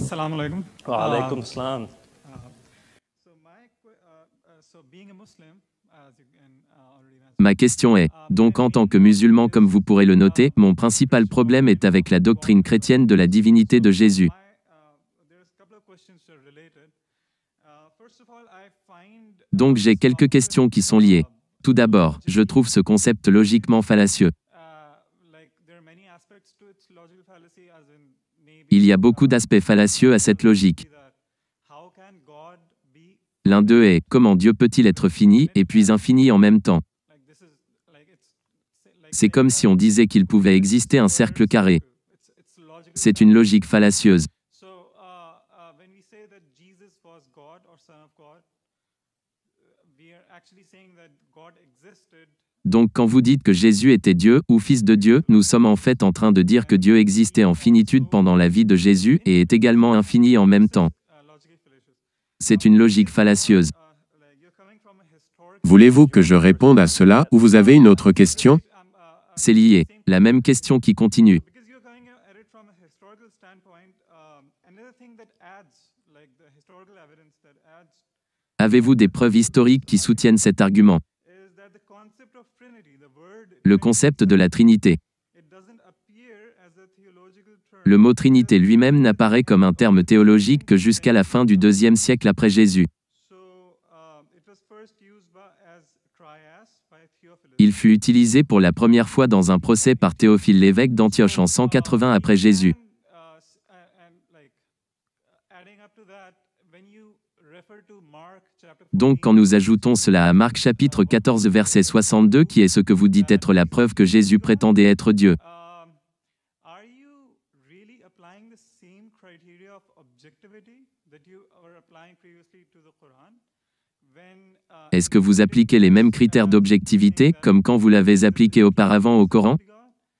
Assalamu alaikum. Wa salam. Ma question est, uh, donc en tant que musulman comme vous pourrez le noter, uh, mon principal problème est avec la doctrine chrétienne de la divinité de Jésus. Uh, donc j'ai quelques questions qui sont liées. Tout d'abord, je trouve ce concept logiquement fallacieux. Il y a beaucoup d'aspects fallacieux à cette logique. L'un d'eux est comment Dieu peut-il être fini et puis infini en même temps C'est comme si on disait qu'il pouvait exister un cercle carré. C'est une logique fallacieuse. Donc quand vous dites que Jésus était Dieu ou Fils de Dieu, nous sommes en fait en train de dire que Dieu existait en finitude pendant la vie de Jésus et est également infini en même temps. C'est une logique fallacieuse. Voulez-vous que je réponde à cela ou vous avez une autre question C'est lié, la même question qui continue. Avez-vous des preuves historiques qui soutiennent cet argument le concept de la Trinité. Le mot Trinité lui-même n'apparaît comme un terme théologique que jusqu'à la fin du IIe siècle après Jésus. Uh, Il fut utilisé pour la première fois dans un procès par Théophile l'évêque d'Antioche en 180 après Jésus. Donc quand nous ajoutons cela à Marc chapitre 14 verset 62 qui est ce que vous dites être la preuve que Jésus prétendait être Dieu. Um, uh, Est-ce que vous appliquez les mêmes critères d'objectivité comme quand vous l'avez appliqué auparavant au Coran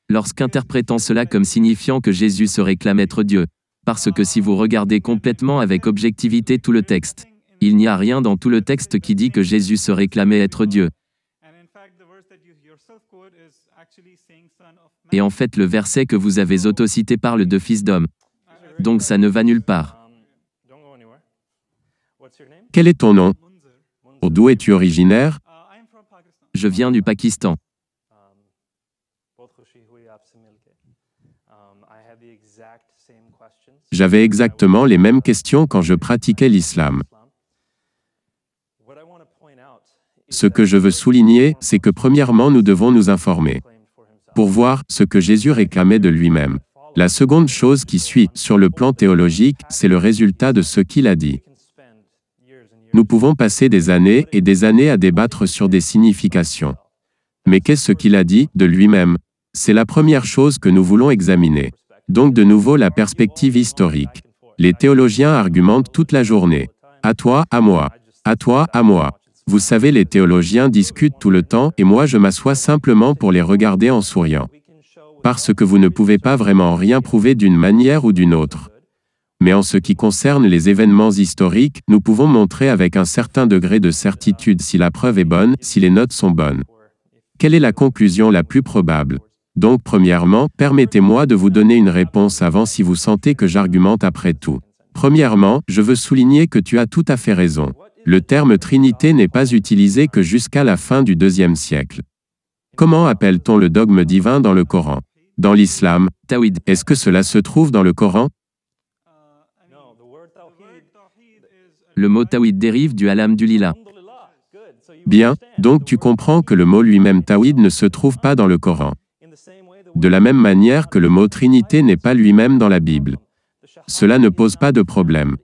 Lorsqu'interprétant cela comme signifiant que Jésus se réclame être Dieu, parce que si vous regardez complètement avec objectivité tout le texte, il n'y a rien dans tout le texte qui dit que Jésus se réclamait être Dieu. Et en fait, le verset que vous avez autocité parle de fils d'homme. Donc ça ne va nulle part. Quel est ton nom D'où es-tu originaire Je viens du Pakistan. J'avais exactement les mêmes questions quand je pratiquais l'islam. Ce que je veux souligner, c'est que premièrement nous devons nous informer pour voir ce que Jésus réclamait de lui-même. La seconde chose qui suit, sur le plan théologique, c'est le résultat de ce qu'il a dit. Nous pouvons passer des années et des années à débattre sur des significations. Mais qu'est-ce qu'il a dit de lui-même C'est la première chose que nous voulons examiner. Donc de nouveau la perspective historique. Les théologiens argumentent toute la journée. À toi, à moi. À toi, à moi. Vous savez, les théologiens discutent tout le temps et moi je m'assois simplement pour les regarder en souriant. Parce que vous ne pouvez pas vraiment rien prouver d'une manière ou d'une autre. Mais en ce qui concerne les événements historiques, nous pouvons montrer avec un certain degré de certitude si la preuve est bonne, si les notes sont bonnes. Quelle est la conclusion la plus probable donc premièrement, permettez-moi de vous donner une réponse avant si vous sentez que j'argumente après tout. Premièrement, je veux souligner que tu as tout à fait raison. Le terme Trinité n'est pas utilisé que jusqu'à la fin du deuxième siècle. Comment appelle-t-on le dogme divin dans le Coran Dans l'islam, Tawhid. Est-ce que cela se trouve dans le Coran Le mot Tawhid dérive du Alam du Lila ». Bien, donc tu comprends que le mot lui-même Tawhid ne se trouve pas dans le Coran de la même manière que le mot Trinité n'est pas lui-même dans la Bible. Cela ne pose pas de problème.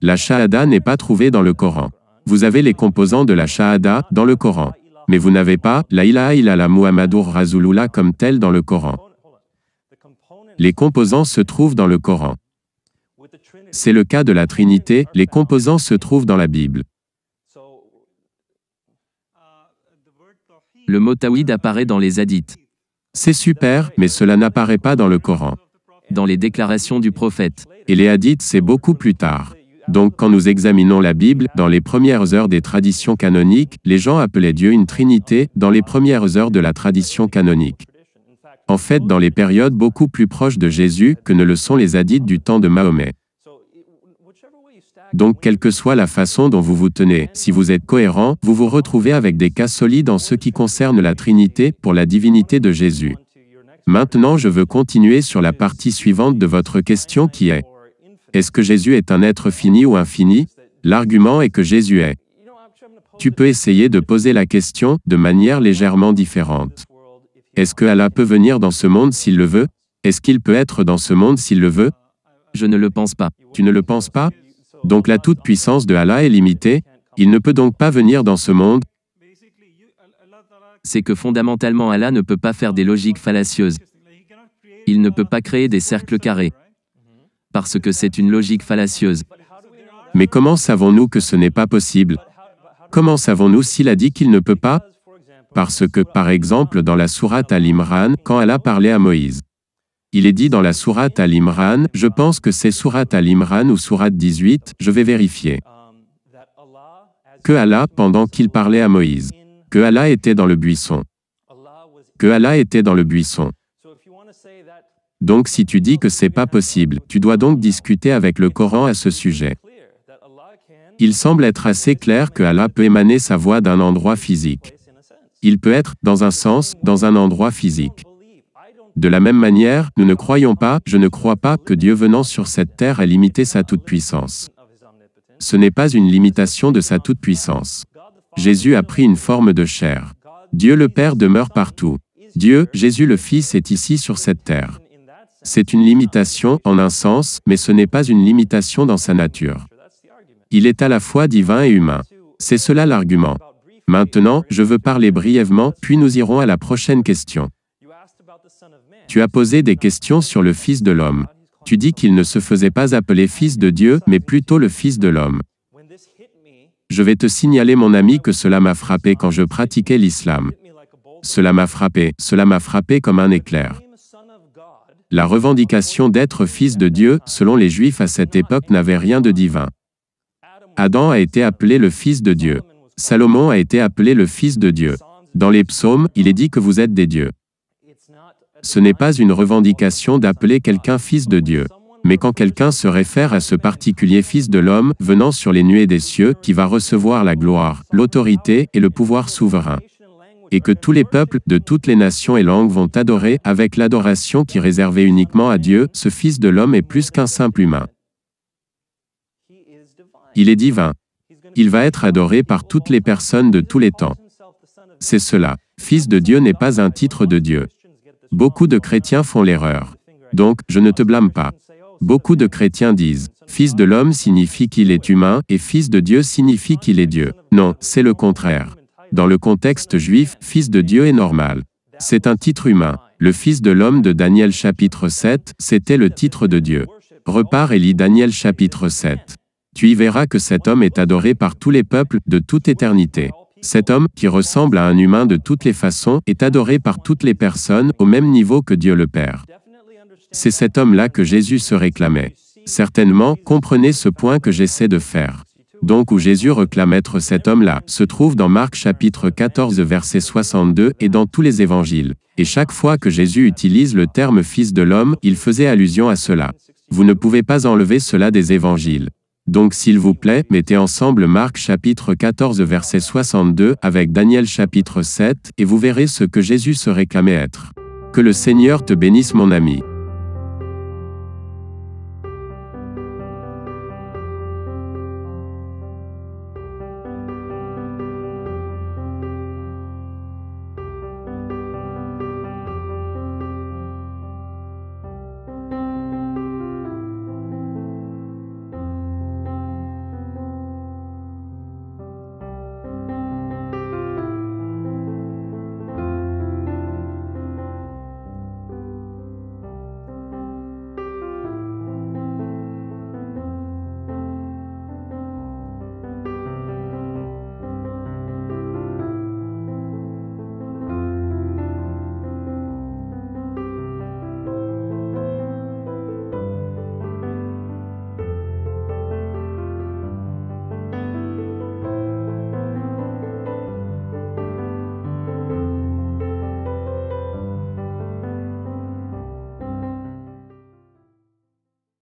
La Shahada n'est pas trouvée dans le Coran. Vous avez les composants de la Shahada dans le Coran, mais vous n'avez pas la ilaha Muhammadur Rasulullah comme tel dans le Coran. Les composants se trouvent dans le Coran. C'est le cas de la Trinité, les composants se trouvent dans la Bible. Le mot Tawid » apparaît dans les hadiths. C'est super, mais cela n'apparaît pas dans le Coran. Dans les déclarations du prophète. Et les hadiths, c'est beaucoup plus tard. Donc quand nous examinons la Bible, dans les premières heures des traditions canoniques, les gens appelaient Dieu une Trinité, dans les premières heures de la tradition canonique. En fait, dans les périodes beaucoup plus proches de Jésus que ne le sont les hadiths du temps de Mahomet. Donc quelle que soit la façon dont vous vous tenez, si vous êtes cohérent, vous vous retrouvez avec des cas solides en ce qui concerne la Trinité pour la divinité de Jésus. Maintenant je veux continuer sur la partie suivante de votre question qui est Est-ce que Jésus est un être fini ou infini L'argument est que Jésus est. Tu peux essayer de poser la question de manière légèrement différente. Est-ce que Allah peut venir dans ce monde s'il le veut Est-ce qu'il peut être dans ce monde s'il le veut Je ne le pense pas. Tu ne le penses pas donc la toute-puissance de Allah est limitée, il ne peut donc pas venir dans ce monde. C'est que fondamentalement Allah ne peut pas faire des logiques fallacieuses. Il ne peut pas créer des cercles carrés. Parce que c'est une logique fallacieuse. Mais comment savons-nous que ce n'est pas possible Comment savons-nous s'il a dit qu'il ne peut pas Parce que, par exemple, dans la sourate Al-Imran, quand Allah parlait à Moïse, il est dit dans la sourate Al-Imran, je pense que c'est sourate Al-Imran ou sourate 18, je vais vérifier. Que Allah, pendant qu'il parlait à Moïse. Que Allah était dans le buisson. Que Allah était dans le buisson. Donc si tu dis que c'est pas possible, tu dois donc discuter avec le Coran à ce sujet. Il semble être assez clair que Allah peut émaner sa voix d'un endroit physique. Il peut être, dans un sens, dans un endroit physique. De la même manière, nous ne croyons pas, je ne crois pas, que Dieu venant sur cette terre a limité sa toute-puissance. Ce n'est pas une limitation de sa toute-puissance. Jésus a pris une forme de chair. Dieu le Père demeure partout. Dieu, Jésus le Fils est ici sur cette terre. C'est une limitation, en un sens, mais ce n'est pas une limitation dans sa nature. Il est à la fois divin et humain. C'est cela l'argument. Maintenant, je veux parler brièvement, puis nous irons à la prochaine question. Tu as posé des questions sur le Fils de l'homme. Tu dis qu'il ne se faisait pas appeler Fils de Dieu, mais plutôt le Fils de l'homme. Je vais te signaler mon ami que cela m'a frappé quand je pratiquais l'islam. Cela m'a frappé, cela m'a frappé comme un éclair. La revendication d'être fils de Dieu, selon les Juifs à cette époque, n'avait rien de divin. Adam a été appelé le fils de Dieu. Salomon a été appelé le fils de Dieu. Dans les psaumes, il est dit que vous êtes des dieux. Ce n'est pas une revendication d'appeler quelqu'un fils de Dieu. Mais quand quelqu'un se réfère à ce particulier Fils de l'homme, venant sur les nuées des cieux, qui va recevoir la gloire, l'autorité et le pouvoir souverain. Et que tous les peuples, de toutes les nations et langues vont adorer, avec l'adoration qui réservait uniquement à Dieu, ce Fils de l'homme est plus qu'un simple humain. Il est divin. Il va être adoré par toutes les personnes de tous les temps. C'est cela. Fils de Dieu n'est pas un titre de Dieu. Beaucoup de chrétiens font l'erreur. Donc, je ne te blâme pas. Beaucoup de chrétiens disent, Fils de l'homme signifie qu'il est humain et Fils de Dieu signifie qu'il est Dieu. Non, c'est le contraire. Dans le contexte juif, Fils de Dieu est normal. C'est un titre humain. Le Fils de l'homme de Daniel chapitre 7, c'était le titre de Dieu. Repars et lis Daniel chapitre 7. Tu y verras que cet homme est adoré par tous les peuples de toute éternité. Cet homme, qui ressemble à un humain de toutes les façons, est adoré par toutes les personnes, au même niveau que Dieu le Père. C'est cet homme-là que Jésus se réclamait. Certainement, comprenez ce point que j'essaie de faire. Donc où Jésus reclame être cet homme-là, se trouve dans Marc chapitre 14 verset 62 et dans tous les évangiles. Et chaque fois que Jésus utilise le terme Fils de l'homme, il faisait allusion à cela. Vous ne pouvez pas enlever cela des évangiles. Donc s'il vous plaît, mettez ensemble Marc chapitre 14 verset 62 avec Daniel chapitre 7, et vous verrez ce que Jésus se réclamait être. Que le Seigneur te bénisse mon ami.